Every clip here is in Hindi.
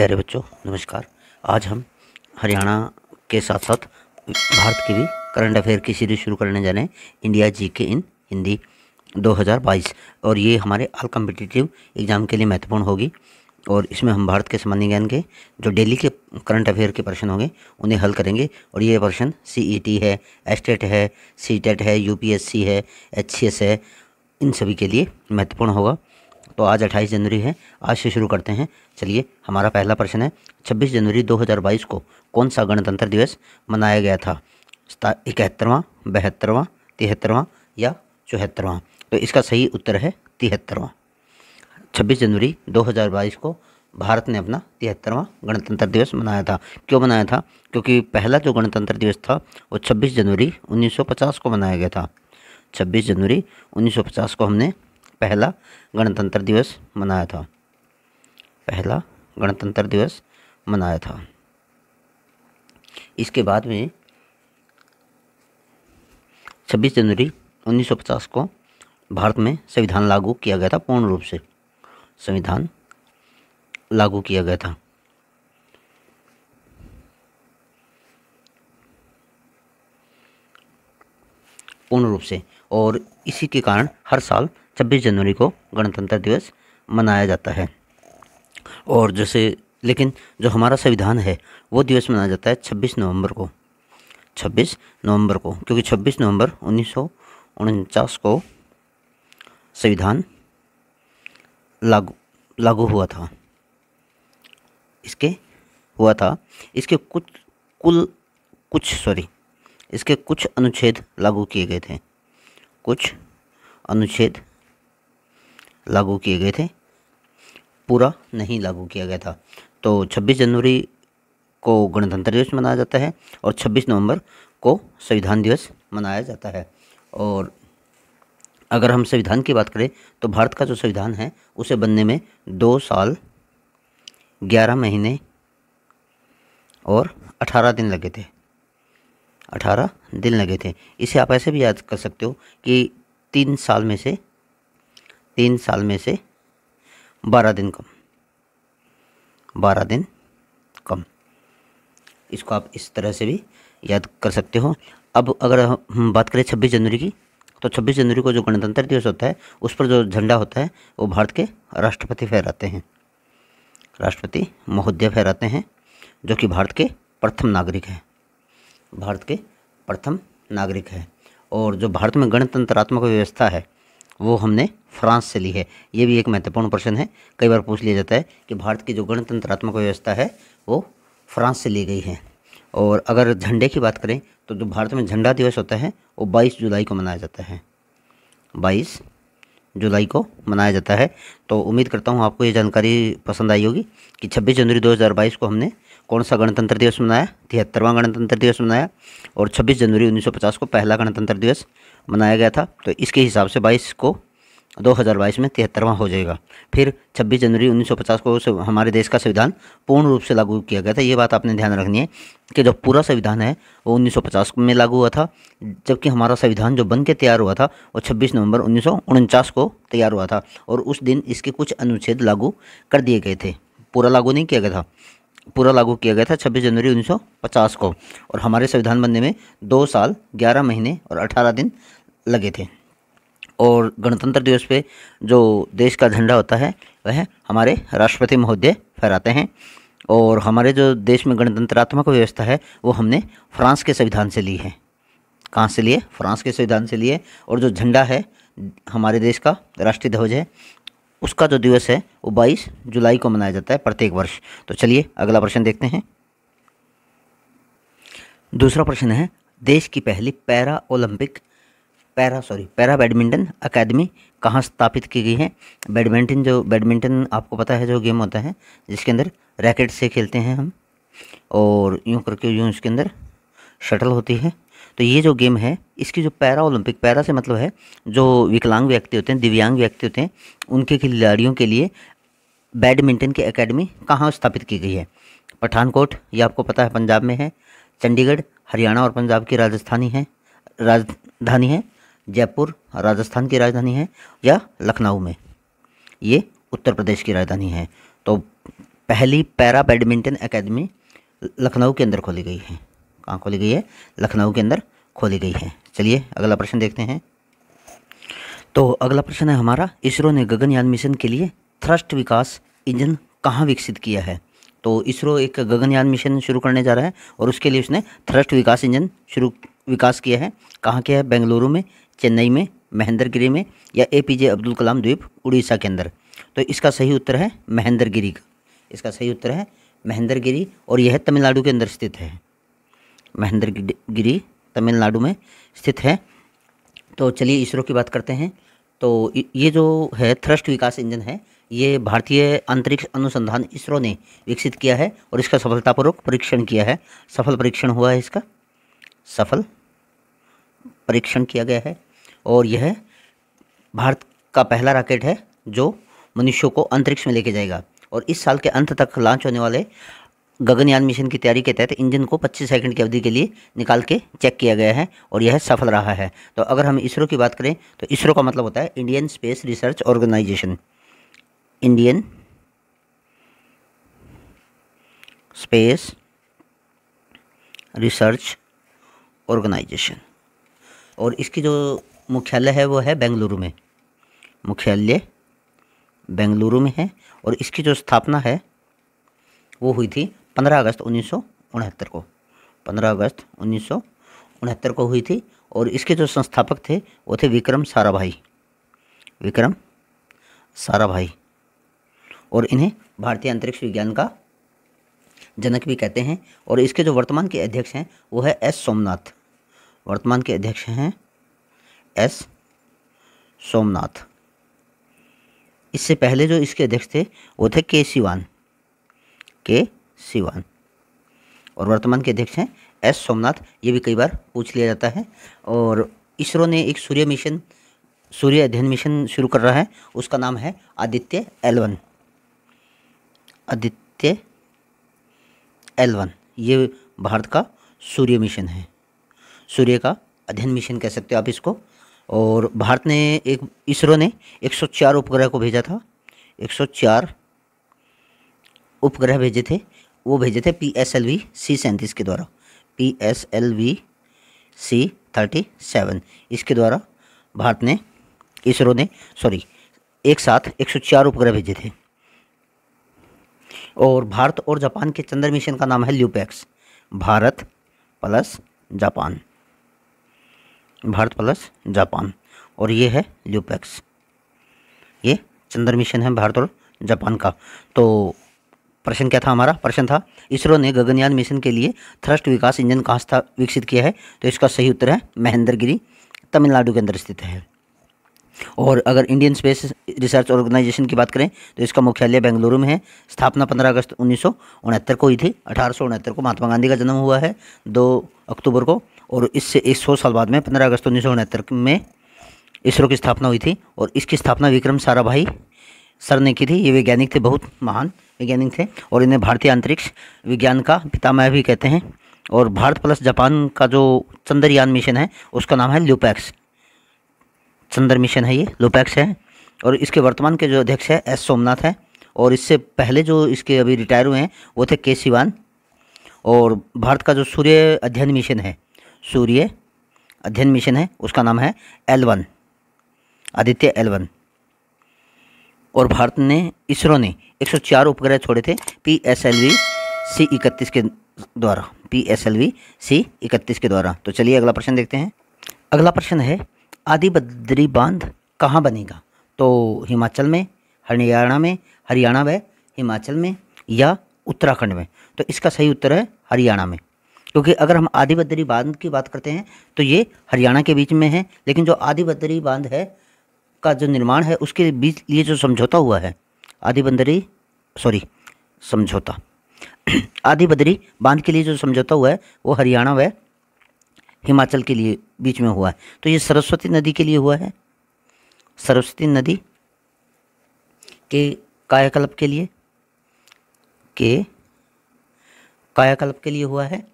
प्यारे बच्चों नमस्कार आज हम हरियाणा के साथ साथ भारत की भी करंट अफेयर की सीरीज शुरू करने जा रहे हैं इंडिया जी के इन हिंदी 2022 और ये हमारे ऑल कम्पिटिटिव एग्ज़ाम के लिए महत्वपूर्ण होगी और इसमें हम भारत के सामान्य ज्ञान के जो डेली के करंट अफेयर के प्रश्न होंगे उन्हें हल करेंगे और ये प्रश्न सी e है एस्टेट e है सी e है यू है एच है इन सभी के लिए महत्वपूर्ण होगा तो आज 28 जनवरी है आज से शुरू करते हैं चलिए हमारा पहला प्रश्न है 26 जनवरी 2022 को कौन सा गणतंत्र दिवस मनाया गया था इकहत्तरवाँ बहत्तरवाँ तिहत्तरवाँ या चौहत्तरवाँ तो इसका सही उत्तर है तिहत्तरवाँ 26 जनवरी 2022 को भारत ने अपना तिहत्तरवां गणतंत्र दिवस मनाया था क्यों मनाया था क्योंकि पहला जो गणतंत्र दिवस था वो 26 जनवरी 1950 को मनाया गया था 26 जनवरी 1950 को हमने पहला गणतंत्र दिवस मनाया था पहला गणतंत्र दिवस मनाया था इसके बाद में 26 जनवरी 1950 को भारत में संविधान लागू किया गया था पूर्ण रूप से संविधान लागू किया गया था पूर्ण रूप से और इसी के कारण हर साल छब्बीस जनवरी को गणतंत्र दिवस मनाया जाता है और जैसे लेकिन जो हमारा संविधान है वो दिवस मनाया जाता है छब्बीस नवंबर को छब्बीस नवंबर को क्योंकि छब्बीस नवंबर उन्नीस को संविधान लागू लागू हुआ था इसके हुआ था इसके कुछ कुल कुछ सॉरी इसके कुछ अनुच्छेद लागू किए गए थे कुछ अनुच्छेद लागू किए गए थे पूरा नहीं लागू किया गया था तो 26 जनवरी को गणतंत्र दिवस मनाया जाता है और 26 नवंबर को संविधान दिवस मनाया जाता है और अगर हम संविधान की बात करें तो भारत का जो संविधान है उसे बनने में दो साल ग्यारह महीने और अठारह दिन लगे थे अठारह दिन लगे थे इसे आप ऐसे भी याद कर सकते हो कि तीन साल में से तीन साल में से बारह दिन कम बारह दिन कम इसको आप इस तरह से भी याद कर सकते हो अब अगर हम बात करें छब्बीस जनवरी की तो छब्बीस जनवरी को जो गणतंत्र दिवस होता है उस पर जो झंडा होता है वो भारत के राष्ट्रपति फहराते हैं राष्ट्रपति महोदय फहराते हैं जो कि भारत के प्रथम नागरिक हैं भारत के प्रथम नागरिक हैं और जो भारत में गणतंत्रात्मक व्यवस्था है वो हमने फ्रांस से ली है ये भी एक महत्वपूर्ण प्रश्न है कई बार पूछ लिया जाता है कि भारत की जो गणतंत्रात्मक व्यवस्था है वो फ्रांस से ली गई है और अगर झंडे की बात करें तो जो भारत में झंडा दिवस होता है वो 22 जुलाई को मनाया जाता है 22 जुलाई को मनाया जाता है तो उम्मीद करता हूँ आपको ये जानकारी पसंद आई होगी कि 26 जनवरी 2022 को हमने कौन सा गणतंत्र दिवस मनाया तिहत्तरवां गणतंत्र दिवस मनाया और 26 जनवरी 1950 को पहला गणतंत्र दिवस मनाया गया था तो इसके हिसाब से बाईस को 2022 में तिहत्तरवां हो जाएगा फिर 26 जनवरी 1950 को हमारे देश का संविधान पूर्ण रूप से लागू किया गया था ये बात आपने ध्यान रखनी है कि जो पूरा संविधान है वो 1950 में लागू हुआ था जबकि हमारा संविधान जो बन के तैयार हुआ था वो 26 नवंबर उन्नीस को तैयार हुआ था और उस दिन इसके कुछ अनुच्छेद लागू कर दिए गए थे पूरा लागू नहीं किया गया था पूरा लागू किया गया था छब्बीस जनवरी 1950 को और हमारे संविधान बनने में दो साल ग्यारह महीने और अठारह दिन लगे थे और गणतंत्र दिवस पे जो देश का झंडा होता है वह हमारे राष्ट्रपति महोदय फहराते हैं और हमारे जो देश में गणतंत्रात्मक व्यवस्था है वो हमने फ्रांस के संविधान से ली है कहाँ से लिए फ्रांस के संविधान से लिए और जो झंडा है हमारे देश का राष्ट्रीय ध्वज है उसका जो दिवस है वो बाईस जुलाई को मनाया जाता है प्रत्येक वर्ष तो चलिए अगला प्रश्न देखते हैं दूसरा प्रश्न है देश की पहली para Olympic para sorry para badminton academy कहाँ स्थापित की गई है बैडमिंटन जो बैडमिंटन आपको पता है जो गेम होता है जिसके अंदर रैकेट से खेलते हैं हम और यूँ करके यूँ इसके अंदर शटल होती है तो ये जो गेम है इसकी जो पैरा ओलंपिक पैरा से मतलब है जो विकलांग व्यक्ति होते हैं दिव्यांग व्यक्ति होते हैं उनके खिलाड़ियों के लिए बैडमिंटन की एकेडमी कहाँ स्थापित की गई है पठानकोट ये आपको पता है पंजाब में है चंडीगढ़ हरियाणा और पंजाब की राजस्थानी है राजधानी है जयपुर राजस्थान की राजधानी है या लखनऊ में ये उत्तर प्रदेश की राजधानी है तो पहली पैरा बैडमिंटन एकेडमी लखनऊ के अंदर खोली गई है कहाँ खोली गई है लखनऊ के अंदर खोली गई है चलिए अगला प्रश्न देखते हैं तो अगला प्रश्न है हमारा इसरो ने गगनयान मिशन के लिए थ्रस्ट विकास इंजन कहाँ विकसित किया है तो इसरो एक गगनयान मिशन शुरू करने जा रहा है और उसके लिए उसने थ्रस्ट विकास इंजन शुरू विकास किया है कहाँ किया है बेंगलुरु में चेन्नई में महेंद्रगिरी में या ए पी जे अब्दुल कलाम द्वीप उड़ीसा के अंदर तो इसका सही उत्तर है महेंद्रगिरी का इसका सही उत्तर है महेंद्रगिरी और यह तमिलनाडु के अंदर स्थित है महेंद्रगिरी तमिलनाडु में स्थित है तो चलिए इसरो की बात करते हैं तो ये जो है थ्रस्ट विकास इंजन है ये भारतीय अंतरिक्ष अनुसंधान इसरो ने विकसित किया है और इसका सफलतापूर्वक परीक्षण किया है सफल परीक्षण हुआ है इसका सफल परीक्षण किया गया है और यह भारत का पहला रॉकेट है जो मनुष्यों को अंतरिक्ष में लेके जाएगा और इस साल के अंत तक लॉन्च होने वाले गगनयान मिशन की तैयारी के तहत इंजन को 25 सेकंड की अवधि के लिए निकाल के चेक किया गया है और यह सफल रहा है तो अगर हम इसरो की बात करें तो इसरो का मतलब होता है Indian space research organisation Indian space research organisation और इसकी जो मुख्यालय है वो है बेंगलुरु में मुख्यालय बेंगलुरु में है और इसकी जो स्थापना है वो हुई थी पंद्रह अगस्त उन्नीस को पंद्रह अगस्त उन्नीस को हुई थी और इसके जो संस्थापक थे वो थे विक्रम साराभाई विक्रम साराभाई और इन्हें भारतीय अंतरिक्ष विज्ञान का जनक भी कहते हैं और इसके जो वर्तमान के अध्यक्ष हैं वो है एस सोमनाथ वर्तमान के अध्यक्ष हैं एस सोमनाथ इससे पहले जो इसके अध्यक्ष थे वो थे के सिवान के सिवान और वर्तमान के अध्यक्ष हैं एस सोमनाथ ये भी कई बार पूछ लिया जाता है और इसरो ने एक सूर्य मिशन सूर्य अध्ययन मिशन शुरू कर रहा है उसका नाम है आदित्य एलवन आदित्य एलवन ये भारत का सूर्य मिशन है सूर्य का अध्ययन मिशन कह सकते हो आप इसको और भारत ने एक इसरो ने 104 उपग्रह को भेजा था 104 उपग्रह भेजे थे वो भेजे थे P S L V C सैंतीस के द्वारा P S L V C thirty seven इसके द्वारा भारत ने इसरो ने सॉरी एक साथ एक सौ चार उपग्रह भेजे थे और भारत और जापान के चंद्र मिशन का नाम है LUPEX Bharat plus Japan Bharat plus Japan और ये है ल्यूपैक्स ये चंद्र मिशन है भारत और जापान का तो प्रश्न क्या था हमारा प्रश्न था इसरो ने गगनयान मिशन के लिए थ्रस्ट विकास इंजन कहाँ था विकसित किया है तो इसका सही उत्तर है महेंद्रगिरी तमिलनाडु के अंदर स्थित है और अगर इंडियन स्पेस रिसर्च ऑर्गेनाइजेशन की बात करें तो इसका मुख्यालय बेंगलुरु में है स्थापना 15 अगस्त उन्नीस को हुई थी अठारह को महात्मा गांधी का जन्म हुआ है 2 अक्टूबर को और इससे 100 साल बाद में 15 अगस्त उन्नीस में इसरो की स्थापना हुई थी और इसकी स्थापना विक्रम साराभाई सर ने की थी ये वैज्ञानिक थे बहुत महान वैज्ञानिक थे और इन्हें भारतीय अंतरिक्ष विज्ञान का पितामह भी कहते हैं और भारत प्लस जापान का जो चंद्रयान मिशन है उसका नाम है ल्यूपैक्स चंद्र मिशन है ये लोपैक्स है और इसके वर्तमान के जो अध्यक्ष है एस सोमनाथ हैं और इससे पहले जो इसके अभी रिटायर हुए हैं वो थे के सिवान और भारत का जो सूर्य अध्ययन मिशन है सूर्य अध्ययन मिशन है उसका नाम है L one Aditya L one और भारत ने इसरो ने 104 उपग्रह छोड़े थे P S L V C इकतीस के द्वारा P S L V C इकतीस के द्वारा तो चलिए अगला प्रश्न देखते हैं अगला प्रश्न है आदि बद्री बांध कहाँ बनेगा तो हिमाचल में हरियाणा में हरियाणा व हिमाचल में या उत्तराखंड में तो इसका सही उत्तर है हरियाणा में क्योंकि अगर हम आदि बद्री बांध की बात करते हैं तो ये हरियाणा के बीच में है लेकिन जो आदि बद्री बांध है का जो निर्माण है उसके बीच लिए जो समझौता हुआ है आदि बंदरी सॉरी समझौता आदि बदरी बांध के लिए जो समझौता हुआ है वो हरियाणा व हिमाचल के लिए बीच में हुआ है तो ये सरस्वती नदी के लिए हुआ है सरस्वती नदी के कायाकल्प के लिए के कायाकल्प के लिए हुआ है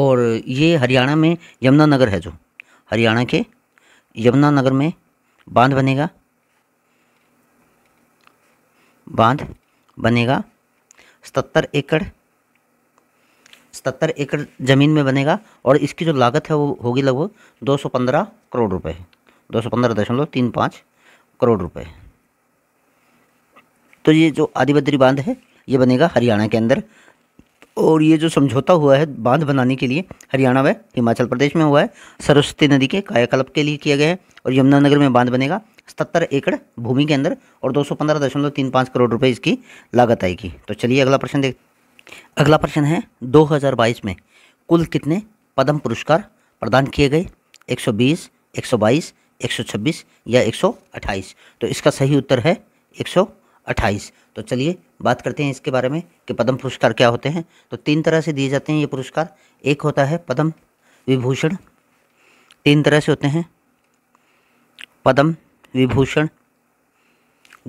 और ये हरियाणा में यमुना नगर है जो हरियाणा के यमुना नगर में बांध बनेगा बांध बनेगा सतर एकड़ सतर एकड़ ज़मीन में बनेगा और इसकी जो लागत है वो होगी लगभग दो सौ पंद्रह करोड़ रुपए दो सौ पंद्रह दशमलव तीन पाँच करोड़ रुपए तो ये जो आदिबद्री बांध है ये बनेगा हरियाणा के अंदर और ये जो समझौता हुआ है बांध बनाने के लिए हरियाणा व हिमाचल प्रदेश में हुआ है सरस्वती नदी के कायाकल्प के लिए किया गया है और यमुनानगर में बांध बनेगा सतर एकड़ भूमि के अंदर और दो करोड़ रुपये इसकी लागत आएगी तो चलिए अगला प्रश्न देख अगला प्रश्न है 2022 में कुल कितने पद्म पुरस्कार प्रदान किए गए 120, 122, 126 या 128 तो इसका सही उत्तर है 128 तो चलिए बात करते हैं इसके बारे में कि पद्म पुरस्कार क्या होते हैं तो तीन तरह से दिए जाते हैं ये पुरस्कार एक होता है पद्म विभूषण तीन तरह से होते हैं पद्म विभूषण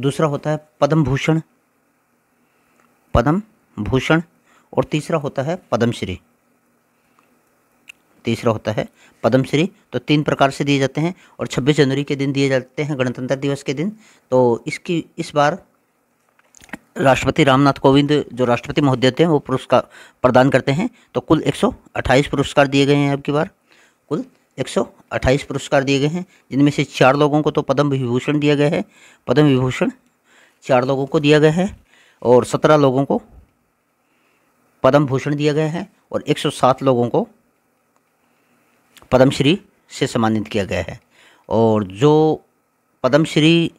दूसरा होता है पद्म भूषण पद्म भूषण और तीसरा होता है पद्मश्री तीसरा होता है पद्मश्री तो तीन प्रकार से दिए जाते हैं और 26 जनवरी के दिन दिए जाते हैं गणतंत्र दिवस के दिन तो इसकी इस बार राष्ट्रपति रामनाथ कोविंद जो राष्ट्रपति महोदय थे वो पुरस्कार प्रदान करते हैं तो कुल 128 पुरस्कार दिए गए हैं अब की बार कुल 128 पुरस्कार दिए गए हैं जिनमें से चार लोगों को तो पद्म विभूषण दिया गया है पद्म विभूषण चार लोगों को दिया गया है और सत्रह लोगों को पद्म भूषण दिया गया है और एक लोगों को पद्मश्री से सम्मानित किया गया है और जो पद्मश्री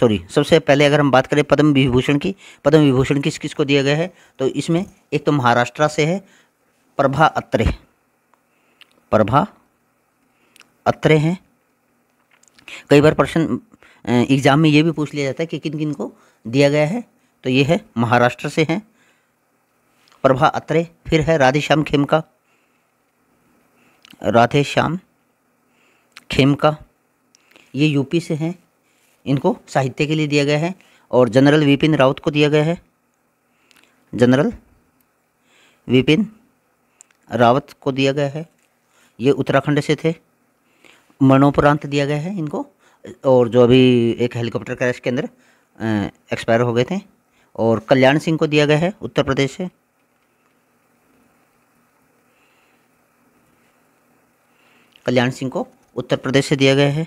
सॉरी सबसे पहले अगर हम बात करें पद्म विभूषण की पद्म विभूषण किस किस को दिया गया है तो इसमें एक तो महाराष्ट्र से है प्रभा अत्रे प्रभा अत्रे हैं कई बार प्रश्न एग्ज़ाम में ये भी पूछ लिया जाता है कि किन किन को दिया गया है तो ये है महाराष्ट्र से हैं प्रभा अत्रे फिर है राधेश्याम खेमका राधेश्याम खेमका ये यूपी से हैं इनको साहित्य के लिए दिया गया है और जनरल विपिन राउत को दिया गया है जनरल विपिन रावत को दिया गया है ये उत्तराखंड से थे मरणोपरांत दिया गया है इनको और जो अभी एक हेलीकॉप्टर क्रैश के अंदर एक्सपायर हो गए थे और कल्याण सिंह को दिया गया है उत्तर प्रदेश से कल्याण सिंह को उत्तर प्रदेश से दिया गया है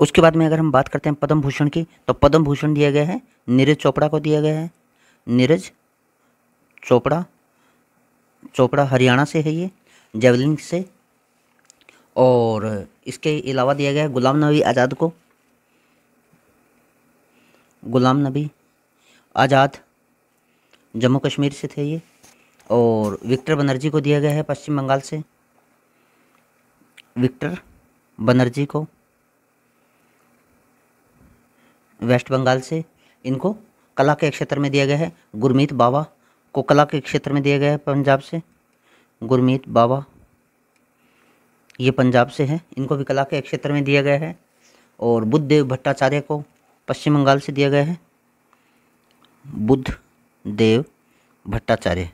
उसके बाद में अगर हम बात करते हैं पद्म भूषण की तो पद्म भूषण दिया गया है नीरज चोपड़ा को दिया गया है नीरज चोपड़ा चोपड़ा हरियाणा से है ये जेवलिन से और इसके अलावा दिया गया है गुलाम नबी आज़ाद को गुलाम नबी आज़ाद जम्मू कश्मीर से थे ये और विक्टर बनर्जी को दिया गया है पश्चिम बंगाल से विक्टर बनर्जी को वेस्ट बंगाल से इनको कला के क्षेत्र में दिया गया है गुरमीत बाबा को कला के क्षेत्र में दिया गया है पंजाब से गुरमीत बाबा ये पंजाब से हैं इनको भी कला के क्षेत्र में दिया गया है और देव भट्टाचार्य को पश्चिम बंगाल से दिया गया है बुद्ध देव भट्टाचार्य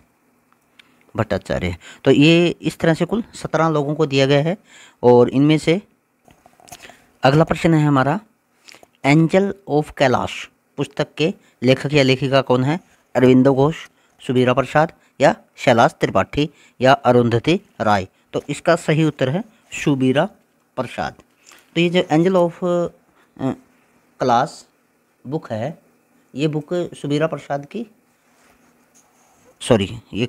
भट्टाचार्य तो ये इस तरह से कुल सत्रह लोगों को दिया गया है और इनमें से अगला प्रश्न है हमारा एंजल ऑफ कैलाश पुस्तक के लेखक या लेखिका कौन है अरविंदो घोष सुबीरा प्रसाद या शैलाश त्रिपाठी या अरुंधति राय तो इसका सही उत्तर है सुबीरा प्रसाद तो ये जो एंजल ऑफ क्लास बुक है ये बुक सुबीरा प्रसाद की सॉरी ये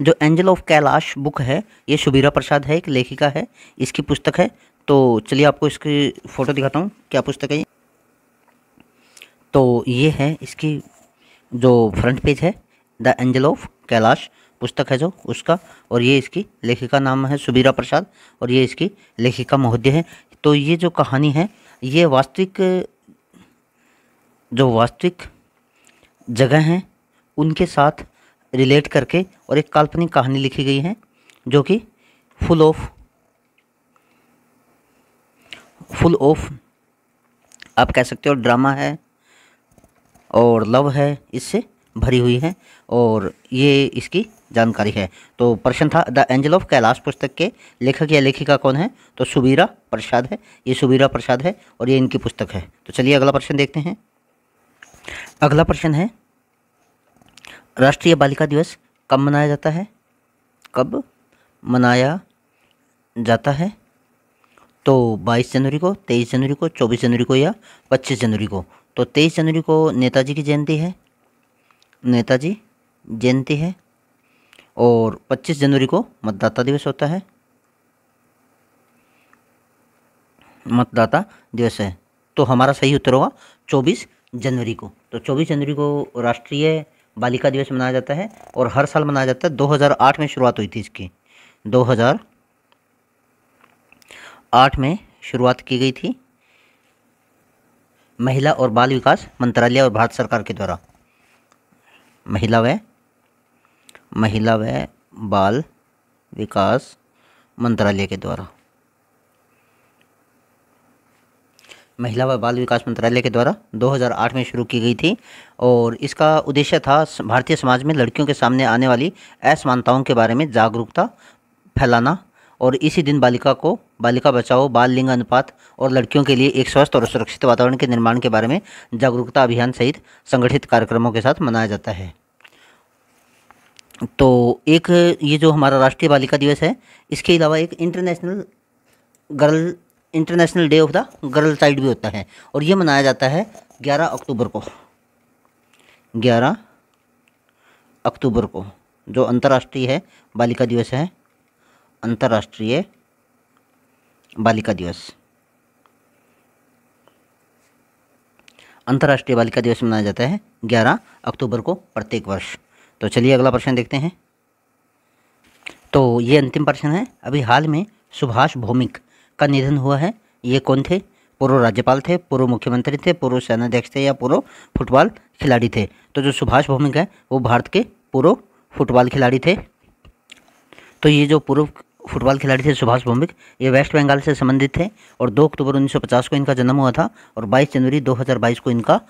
जो एंजल ऑफ कैलाश बुक है ये सुबीरा प्रसाद है एक लेखिका है इसकी पुस्तक है तो चलिए आपको इसकी फ़ोटो दिखाता हूँ क्या पुस्तक है ये तो ये है इसकी जो फ्रंट पेज है द एंजल ऑफ कैलाश पुस्तक है जो उसका और ये इसकी लेखिका नाम है सुबीरा प्रसाद और ये इसकी लेखिका महोदय है तो ये जो कहानी है ये वास्तविक जो वास्तविक जगह हैं उनके साथ रिलेट करके और एक काल्पनिक कहानी लिखी गई है जो कि फुल ऑफ फुल ऑफ आप कह सकते हो ड्रामा है और लव है इससे भरी हुई है और ये इसकी जानकारी है तो प्रश्न था द एंजल ऑफ कैलाश पुस्तक के लेखक या लेखिका कौन है तो सुबीरा प्रसाद है ये सुबीरा प्रसाद है और ये इनकी पुस्तक है तो चलिए अगला प्रश्न देखते हैं अगला प्रश्न है राष्ट्रीय बालिका दिवस कब मनाया जाता है कब मनाया जाता है तो 22 जनवरी को 23 जनवरी को 24 जनवरी को या 25 जनवरी को तो 23 जनवरी को नेताजी की जयंती है नेताजी जयंती है और 25 जनवरी को मतदाता दिवस होता है मतदाता दिवस है तो हमारा सही उत्तर होगा चौबीस जनवरी को तो चौबीस जनवरी को राष्ट्रीय बालिका दिवस मनाया जाता है और हर साल मनाया जाता है 2008 में शुरुआत हुई थी इसकी आठ में शुरुआत की गई थी महिला और बाल विकास मंत्रालय और भारत सरकार के द्वारा महिला व महिला व बाल विकास मंत्रालय के द्वारा महिला व बाल विकास मंत्रालय के द्वारा 2008 में शुरू की गई थी और इसका उद्देश्य था भारतीय समाज में लड़कियों के सामने आने वाली असमानताओं के बारे में जागरूकता फैलाना और इसी दिन बालिका को बालिका बचाओ बाल लिंग अनुपात और लड़कियों के लिए एक स्वस्थ और सुरक्षित वातावरण के निर्माण के बारे में जागरूकता अभियान सहित संगठित कार्यक्रमों के साथ मनाया जाता है तो एक ये जो हमारा राष्ट्रीय बालिका दिवस है इसके अलावा एक international girl international day of the girl child भी होता है और ये मनाया जाता है ग्यारह अक्टूबर को ग्यारह अक्टूबर को जो अंतर्राष्ट्रीय है बालिका दिवस है अंतर्राष्ट्रीय बालिका दिवस अंतर्राष्ट्रीय बालिका दिवस मनाया जाता है 11 अक्टूबर को प्रत्येक वर्ष तो चलिए अगला प्रश्न देखते हैं तो ये अंतिम प्रश्न है अभी हाल में सुभाष भौमिक का निधन हुआ है ये कौन थे पूर्व राज्यपाल थे पूर्व मुख्यमंत्री थे पूर्व सेनाध्यक्ष थे या पूर्व फुटबॉल खिलाड़ी थे तो जो सुभाष भौमिक है वो भारत के पूर्व फुटबॉल खिलाड़ी थे तो ये जो पूर्व फुटबॉल खिलाड़ी थे सुभाष भौमिक ये वेस्ट बंगाल से संबंधित थे और 2 अक्टूबर 1950 को इनका जन्म हुआ था और 22 जनवरी 2022 को इनका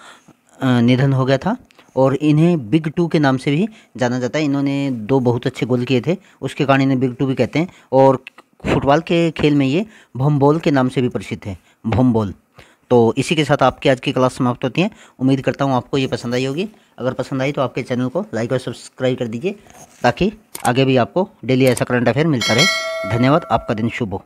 निधन हो गया था और इन्हें बिग टू के नाम से भी जाना जाता है इन्होंने दो बहुत अच्छे गोल किए थे उसके कारण इन्हें बिग टू भी कहते हैं और फुटबॉल के खेल में ये भोमबॉल के नाम से भी प्रसिद्ध है भोमबॉल तो इसी के साथ आपकी आज की क्लास समाप्त होती है उम्मीद करता हूँ आपको ये पसंद आई होगी अगर पसंद आई तो आपके चैनल को लाइक और सब्सक्राइब कर दीजिए ताकि आगे भी आपको डेली ऐसा करंट अफेयर मिलता रहे धन्यवाद आपका दिन शुभ हो